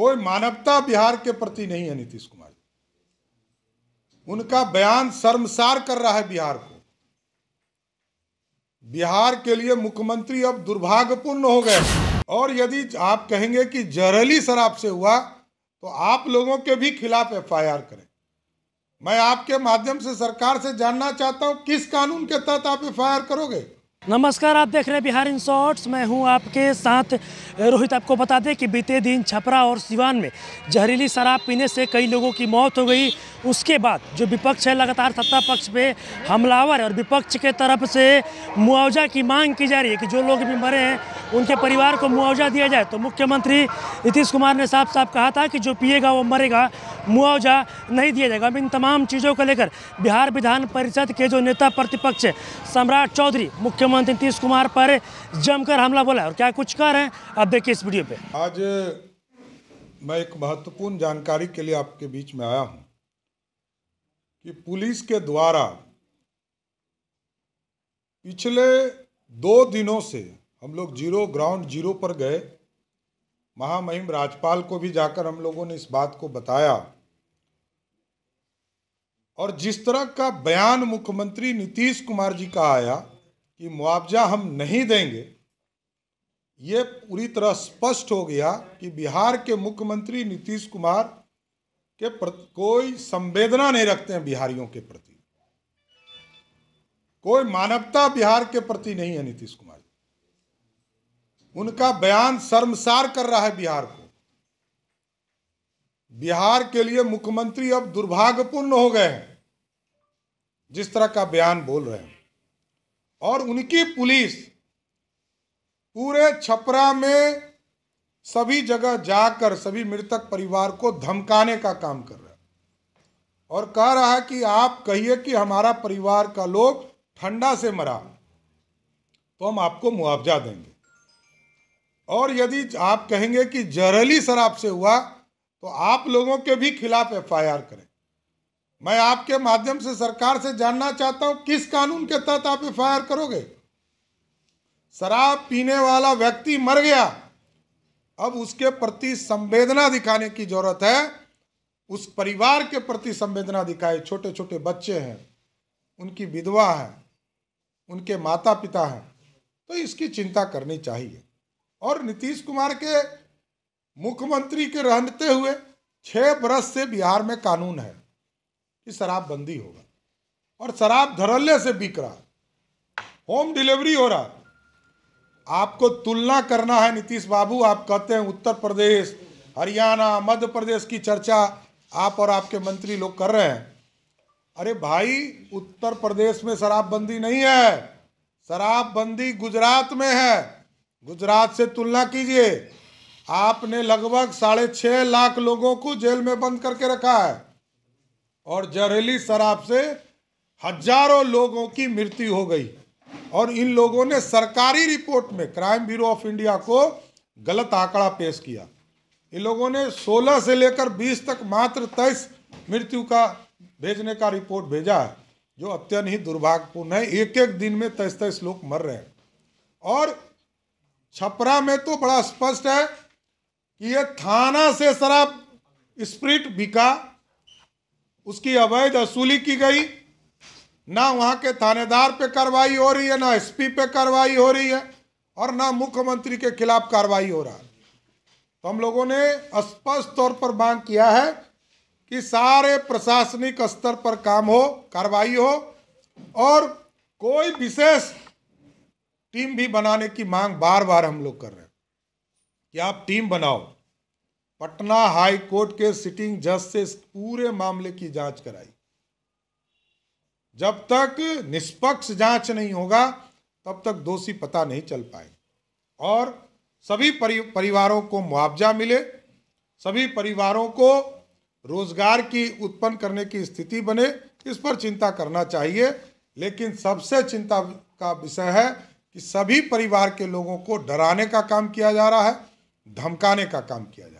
कोई मानवता बिहार के प्रति नहीं है नीतीश कुमार उनका बयान शर्मसार कर रहा है बिहार को बिहार के लिए मुख्यमंत्री अब दुर्भाग्यपूर्ण हो गए और यदि आप कहेंगे कि जहरली शराब से हुआ तो आप लोगों के भी खिलाफ एफआईआर करें मैं आपके माध्यम से सरकार से जानना चाहता हूं किस कानून के तहत आप एफ करोगे नमस्कार आप देख रहे हैं बिहार इन शॉर्ट्स मैं हूं आपके साथ रोहित आपको बता दें कि बीते दिन छपरा और सिवान में जहरीली शराब पीने से कई लोगों की मौत हो गई उसके बाद जो विपक्ष है लगातार सत्ता पक्ष पे हमलावर है और विपक्ष के तरफ से मुआवजा की मांग की जा रही है कि जो लोग भी मरे हैं उनके परिवार को मुआवजा दिया जाए तो मुख्यमंत्री नीतीश कुमार ने साफ साफ कहा था कि जो पिएगा वो मरेगा मुआवजा नहीं दिया जाएगा अब इन तमाम चीज़ों को लेकर बिहार विधान परिषद के जो नेता प्रतिपक्ष सम्राट चौधरी मुख्यमंत्री मुख्यमंत्री नीतीश कुमार पर जमकर हमला बोला और क्या कुछ कह रहे हैं आप देखिए इस वीडियो पे आज मैं एक महत्वपूर्ण जानकारी के लिए आपके बीच में आया हूं कि पुलिस के द्वारा पिछले दो दिनों से हम लोग जीरो ग्राउंड जीरो पर गए महामहिम राजपाल को भी जाकर हम लोगों ने इस बात को बताया और जिस तरह का बयान मुख्यमंत्री नीतीश कुमार जी का आया कि मुआवजा हम नहीं देंगे ये पूरी तरह स्पष्ट हो गया कि बिहार के मुख्यमंत्री नीतीश कुमार के प्रति कोई संवेदना नहीं रखते हैं बिहारियों के प्रति कोई मानवता बिहार के प्रति नहीं है नीतीश कुमार उनका बयान शर्मसार कर रहा है बिहार को बिहार के लिए मुख्यमंत्री अब दुर्भाग्यपूर्ण हो गए हैं जिस तरह का बयान बोल रहे हैं और उनकी पुलिस पूरे छपरा में सभी जगह जाकर सभी मृतक परिवार को धमकाने का काम कर रहा है और कह रहा है कि आप कहिए कि हमारा परिवार का लोग ठंडा से मरा तो हम आपको मुआवजा देंगे और यदि आप कहेंगे कि जहरीली शराब से हुआ तो आप लोगों के भी खिलाफ एफआईआर करें मैं आपके माध्यम से सरकार से जानना चाहता हूं किस कानून के तहत आप एफ करोगे शराब पीने वाला व्यक्ति मर गया अब उसके प्रति संवेदना दिखाने की जरूरत है उस परिवार के प्रति संवेदना दिखाए छोटे छोटे बच्चे हैं उनकी विधवा है उनके माता पिता हैं तो इसकी चिंता करनी चाहिए और नीतीश कुमार के मुख्यमंत्री के रहते हुए छः बरस से बिहार में कानून है कि शराबबंदी होगा और शराब धरल्ले से बिक रहा है होम डिलीवरी हो रहा है आपको तुलना करना है नीतीश बाबू आप कहते हैं उत्तर प्रदेश हरियाणा मध्य प्रदेश की चर्चा आप और आपके मंत्री लोग कर रहे हैं अरे भाई उत्तर प्रदेश में शराबबंदी नहीं है शराबबंदी गुजरात में है गुजरात से तुलना कीजिए आपने लगभग साढ़े छः लाख लोगों को जेल में बंद करके रखा है और जहरीली शराब से हजारों लोगों की मृत्यु हो गई और इन लोगों ने सरकारी रिपोर्ट में क्राइम ब्यूरो ऑफ इंडिया को गलत आंकड़ा पेश किया इन लोगों ने 16 से लेकर 20 तक मात्र तेईस मृत्यु का भेजने का रिपोर्ट भेजा है जो अत्यंत ही दुर्भाग्यपूर्ण है एक एक दिन में तेईस तेईस लोग मर रहे हैं और छपरा में तो बड़ा स्पष्ट है कि ये थाना से शराब स्प्रिट बिका उसकी अवैध असूली की गई ना वहाँ के थानेदार पे कार्रवाई हो रही है ना एसपी पे कार्रवाई हो रही है और ना मुख्यमंत्री के खिलाफ कार्रवाई हो रहा है तो हम लोगों ने स्पष्ट तौर पर मांग किया है कि सारे प्रशासनिक स्तर पर काम हो कार्रवाई हो और कोई विशेष टीम भी बनाने की मांग बार बार हम लोग कर रहे हैं कि आप टीम बनाओ पटना हाई कोर्ट के सिटिंग जज से इस पूरे मामले की जांच कराई जब तक निष्पक्ष जांच नहीं होगा तब तक दोषी पता नहीं चल पाए और सभी परि, परिवारों को मुआवजा मिले सभी परिवारों को रोजगार की उत्पन्न करने की स्थिति बने इस पर चिंता करना चाहिए लेकिन सबसे चिंता का विषय है कि सभी परिवार के लोगों को डराने का काम किया जा रहा है धमकाने का काम किया जा रहा है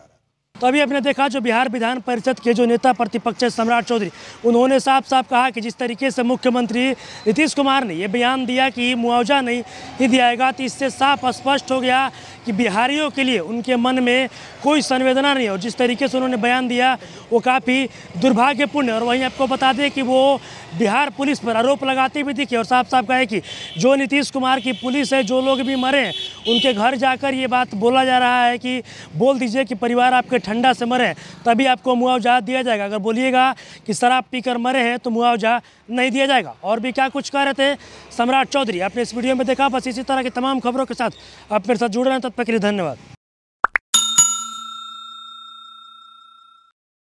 तो अभी आपने देखा जो बिहार विधान परिषद के जो नेता प्रतिपक्ष है सम्राट चौधरी उन्होंने साफ साफ कहा कि जिस तरीके से मुख्यमंत्री नीतीश कुमार ने ये बयान दिया कि मुआवजा नहीं ही दिया जाएगा तो इससे साफ स्पष्ट हो गया कि बिहारियों के लिए उनके मन में कोई संवेदना नहीं है और जिस तरीके से उन्होंने बयान दिया वो काफ़ी दुर्भाग्यपूर्ण है और वहीं आपको बता दें कि वो बिहार पुलिस पर आरोप लगाते भी दिखे और साफ साफ कहे कि जो नीतीश कुमार की पुलिस है जो लोग भी मरे हैं उनके घर जाकर ये बात बोला जा रहा है कि बोल दीजिए कि परिवार आपके ठंडा से मरे तभी आपको मुआवजा दिया जाएगा अगर बोलिएगा कि शराब पीकर मरे हैं तो मुआवजा नहीं दिया जाएगा और भी क्या कुछ कह रहे थे सम्राट चौधरी आपने इस वीडियो में देखा बस इसी तरह की तमाम खबरों के साथ आप मेरे साथ जुड़ रहे हैं तब के लिए धन्यवाद